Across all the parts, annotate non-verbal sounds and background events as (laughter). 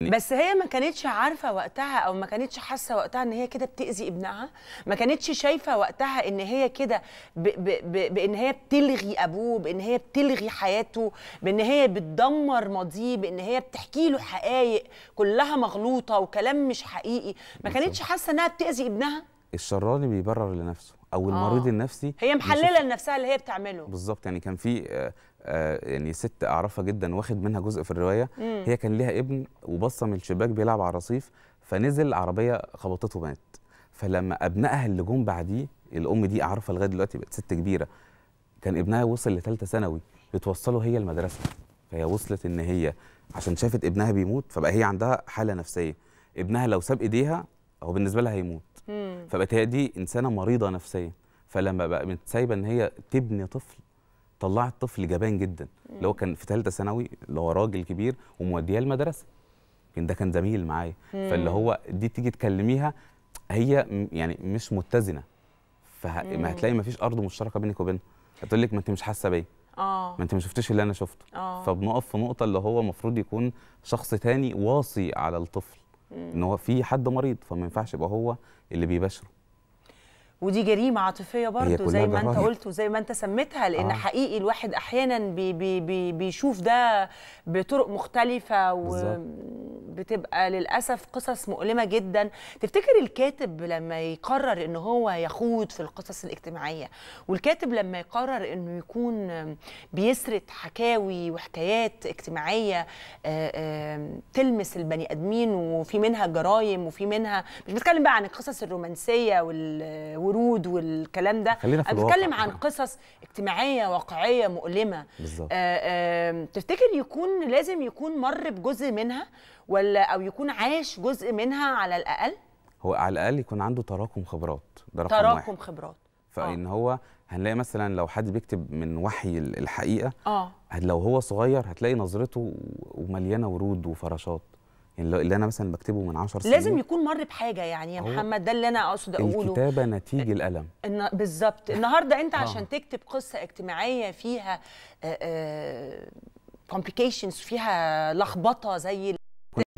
يعني بس هي ما كانتش عارفه وقتها او ما كانتش حاسه وقتها ان هي كده بتاذي ابنها ما كانتش شايفه وقتها ان هي كده بان هي بتلغي ابوه بان هي بتلغي حياته بان هي بتدمر ماضيه بان هي بتحكي له حقائق كلها مغلوطه وكلام مش حقيقي ما كانتش حاسه انها بتاذي ابنها الشراني بيبرر لنفسه او آه. المريض النفسي هي محلله لنفسها اللي هي بتعمله بالظبط يعني كان في آه، آه، يعني ست اعرفها جدا واخد منها جزء في الروايه مم. هي كان ليها ابن وبصه من الشباك بيلعب على الرصيف فنزل عربيه خبطته مات فلما ابنائها اللي جم بعديه الام دي اعرفها لغايه دلوقتي بقت ست كبيره كان ابنها وصل لثالثه ثانوي بتوصله هي المدرسه فهي وصلت ان هي عشان شافت ابنها بيموت فبقى هي عندها حاله نفسيه ابنها لو ساب ايديها هو بالنسبه لها هيموت فبقت هي دي انسانه مريضه نفسيا فلما بقى سايبه ان هي تبني طفل طلعت طفل جبان جدا اللي هو كان في ثالثه ثانوي اللي هو راجل كبير ومودياه المدرسه لكن ده كان زميل معايا فاللي هو دي تيجي تكلميها هي يعني مش متزنه فما هتلاقي ما فيش ارض مشتركه بينك وبينها هتقول لك ما انت مش حاسه بيا اه ما انت ما شفتيش اللي انا شفته آه. فبنقف في نقطه اللي هو المفروض يكون شخص تاني واصي على الطفل ان هو في حد مريض فما ينفعش يبقى هو اللي بيباشره ودي جريمه عاطفيه برضه زي ما انت قلت وزي ما انت سميتها لان آه. حقيقي الواحد احيانا بي بي بي بيشوف ده بطرق مختلفه و... بالزبط. بتبقى للاسف قصص مؤلمه جدا تفتكر الكاتب لما يقرر ان هو يخوض في القصص الاجتماعيه والكاتب لما يقرر انه يكون بيسرد حكاوي وحكايات اجتماعيه آه، تلمس البني ادمين وفي منها جرايم وفي منها مش بتكلم بقى عن القصص الرومانسيه والورود والكلام ده خلينا في بتكلم عن قصص اجتماعيه واقعيه مؤلمه بالظبط آه، تفتكر يكون لازم يكون مر بجزء منها ولا ولا او يكون عاش جزء منها على الاقل هو على الاقل يكون عنده تراكم خبرات ده رقم تراكم واحد. خبرات فان آه. هو هنلاقي مثلا لو حد بيكتب من وحي الحقيقه اه لو هو صغير هتلاقي نظرته ومليانه ورود وفراشات يعني اللي انا مثلا بكتبه من 10 سنين لازم يكون مر بحاجه يعني يا محمد ده اللي انا اقصد اقوله الكتابه نتيج الالم بالظبط النهارده انت آه. عشان آه. تكتب قصه اجتماعيه فيها كومبليكيشنز آه، آه، فيها لخبطه زي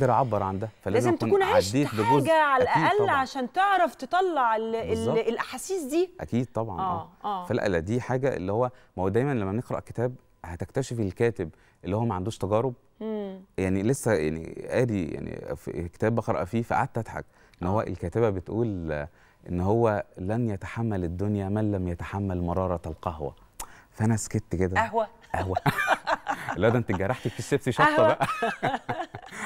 قادر اعبر عن ده فلازم تكون عشت حاجه على الاقل عشان تعرف تطلع ال الاحاسيس دي اكيد طبعا اه, آه. آه. فلا لا دي حاجه اللي هو ما هو دايما لما بنقرا كتاب هتكتشف الكاتب اللي هو ما عندوش تجارب مم. يعني لسه يعني قاري يعني في كتاب بقرا فيه فقعدت اضحك ان هو آه. الكاتبه بتقول ان هو لن يتحمل الدنيا من لم يتحمل مراره القهوه فانا سكت كده قهوه قهوه (laughs) لا ده انت جرحتي في الشيبسي شطه بقى (laughs)